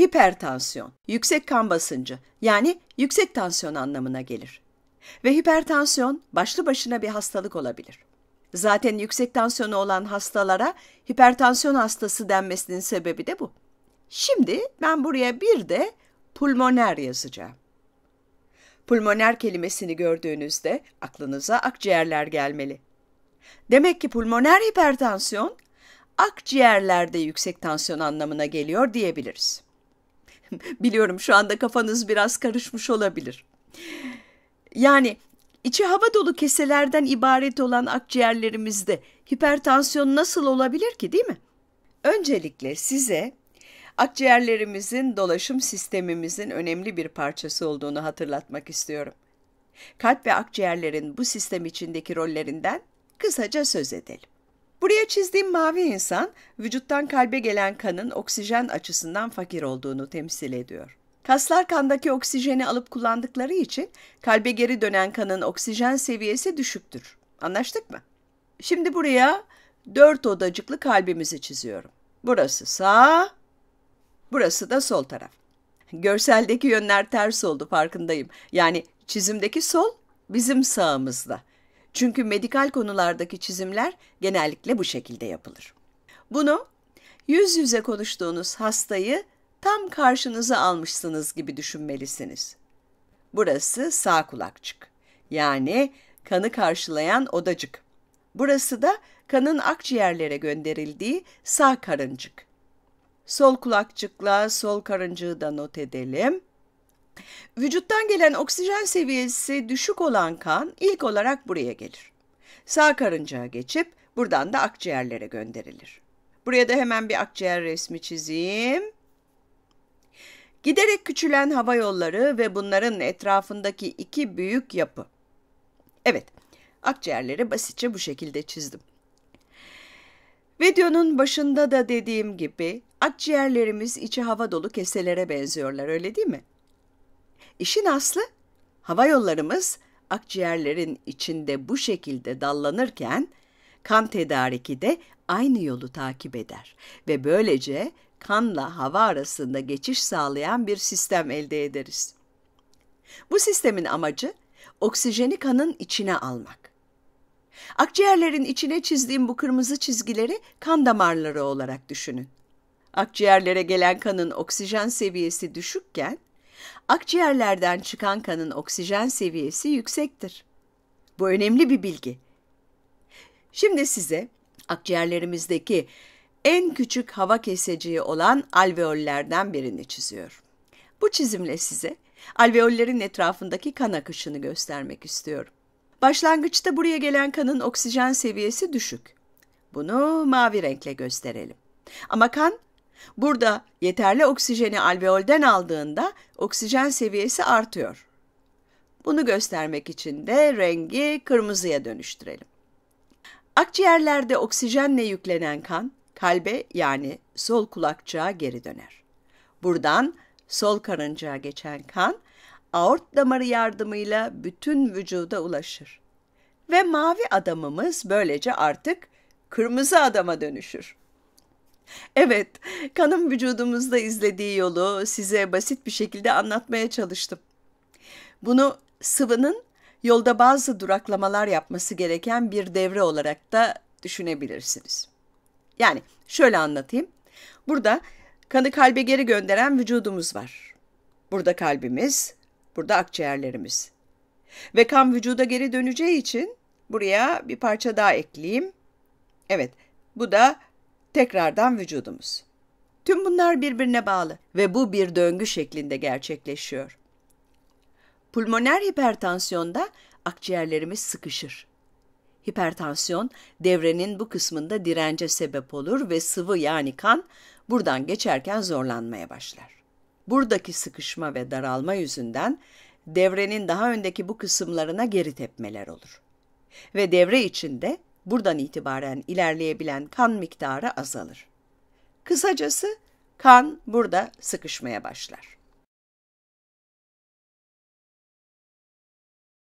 Hipertansiyon, yüksek kan basıncı yani yüksek tansiyon anlamına gelir. Ve hipertansiyon başlı başına bir hastalık olabilir. Zaten yüksek tansiyonu olan hastalara hipertansiyon hastası denmesinin sebebi de bu. Şimdi ben buraya bir de pulmoner yazacağım. Pulmoner kelimesini gördüğünüzde aklınıza akciğerler gelmeli. Demek ki pulmoner hipertansiyon akciğerlerde yüksek tansiyon anlamına geliyor diyebiliriz. Biliyorum şu anda kafanız biraz karışmış olabilir. Yani içi hava dolu keselerden ibaret olan akciğerlerimizde hipertansiyon nasıl olabilir ki değil mi? Öncelikle size akciğerlerimizin dolaşım sistemimizin önemli bir parçası olduğunu hatırlatmak istiyorum. Kalp ve akciğerlerin bu sistem içindeki rollerinden kısaca söz edelim. Buraya çizdiğim mavi insan, vücuttan kalbe gelen kanın oksijen açısından fakir olduğunu temsil ediyor. Kaslar kandaki oksijeni alıp kullandıkları için kalbe geri dönen kanın oksijen seviyesi düşüktür. Anlaştık mı? Şimdi buraya dört odacıklı kalbimizi çiziyorum. Burası sağ, burası da sol taraf. Görseldeki yönler ters oldu farkındayım. Yani çizimdeki sol bizim sağımızda. Çünkü medikal konulardaki çizimler genellikle bu şekilde yapılır. Bunu yüz yüze konuştuğunuz hastayı tam karşınıza almışsınız gibi düşünmelisiniz. Burası sağ kulakçık. Yani kanı karşılayan odacık. Burası da kanın akciğerlere gönderildiği sağ karıncık. Sol kulakçıkla sol karıncığı da not edelim. Vücuttan gelen oksijen seviyesi düşük olan kan ilk olarak buraya gelir. Sağ karıncaya geçip buradan da akciğerlere gönderilir. Buraya da hemen bir akciğer resmi çizeyim. Giderek küçülen hava yolları ve bunların etrafındaki iki büyük yapı. Evet, akciğerleri basitçe bu şekilde çizdim. Videonun başında da dediğim gibi akciğerlerimiz içi hava dolu keselere benziyorlar öyle değil mi? İşin aslı hava yollarımız akciğerlerin içinde bu şekilde dallanırken kan tedariki de aynı yolu takip eder ve böylece kanla hava arasında geçiş sağlayan bir sistem elde ederiz. Bu sistemin amacı oksijeni kanın içine almak. Akciğerlerin içine çizdiğim bu kırmızı çizgileri kan damarları olarak düşünün. Akciğerlere gelen kanın oksijen seviyesi düşükken Akciğerlerden çıkan kanın oksijen seviyesi yüksektir. Bu önemli bir bilgi. Şimdi size akciğerlerimizdeki en küçük hava keseciği olan alveollerden birini çiziyorum. Bu çizimle size alveollerin etrafındaki kan akışını göstermek istiyorum. Başlangıçta buraya gelen kanın oksijen seviyesi düşük. Bunu mavi renkle gösterelim. Ama kan Burada yeterli oksijeni alveolden aldığında oksijen seviyesi artıyor. Bunu göstermek için de rengi kırmızıya dönüştürelim. Akciğerlerde oksijenle yüklenen kan kalbe yani sol kulakçığa geri döner. Buradan sol karıncağa geçen kan aort damarı yardımıyla bütün vücuda ulaşır. Ve mavi adamımız böylece artık kırmızı adama dönüşür. Evet, kanın vücudumuzda izlediği yolu size basit bir şekilde anlatmaya çalıştım. Bunu sıvının yolda bazı duraklamalar yapması gereken bir devre olarak da düşünebilirsiniz. Yani şöyle anlatayım. Burada kanı kalbe geri gönderen vücudumuz var. Burada kalbimiz, burada akciğerlerimiz. Ve kan vücuda geri döneceği için buraya bir parça daha ekleyeyim. Evet, bu da tekrardan vücudumuz. Tüm bunlar birbirine bağlı ve bu bir döngü şeklinde gerçekleşiyor. Pulmoner hipertansiyonda akciğerlerimiz sıkışır. Hipertansiyon devrenin bu kısmında dirence sebep olur ve sıvı yani kan buradan geçerken zorlanmaya başlar. Buradaki sıkışma ve daralma yüzünden devrenin daha öndeki bu kısımlarına geri tepmeler olur. Ve devre içinde buradan itibaren ilerleyebilen kan miktarı azalır. Kısacası kan burada sıkışmaya başlar.